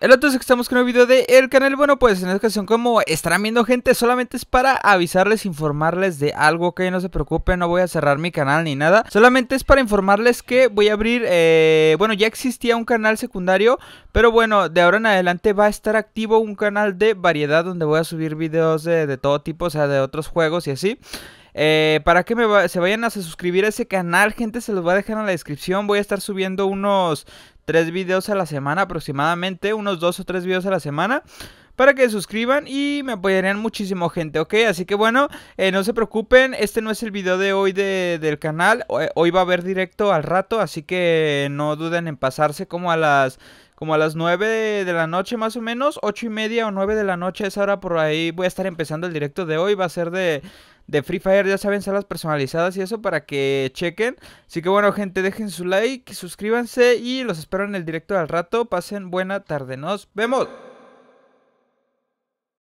El otro es que estamos con un video de el canal, bueno pues en esta ocasión como estarán viendo gente solamente es para avisarles, informarles de algo que no se preocupen, no voy a cerrar mi canal ni nada Solamente es para informarles que voy a abrir, eh, bueno ya existía un canal secundario Pero bueno de ahora en adelante va a estar activo un canal de variedad donde voy a subir videos de, todo tipo, o sea de otros juegos y así eh, para que se vayan a suscribir a ese canal, gente, se los voy a dejar en la descripción. Voy a estar subiendo unos tres videos a la semana aproximadamente, unos dos o tres videos a la semana. Para que se suscriban y me apoyarían muchísimo gente, ¿ok? Así que bueno, eh, no se preocupen, este no es el video de hoy del canal. Eh, hoy va a haber directo al rato, así que no duden en pasarse como a las como a las 9 de la noche más o menos, 8 y media o 9 de la noche, es hora por ahí voy a estar empezando el directo de hoy, va a ser de, de Free Fire, ya saben, salas personalizadas y eso para que chequen. Así que bueno, gente, dejen su like, suscríbanse y los espero en el directo al rato. Pasen buena tarde, nos vemos.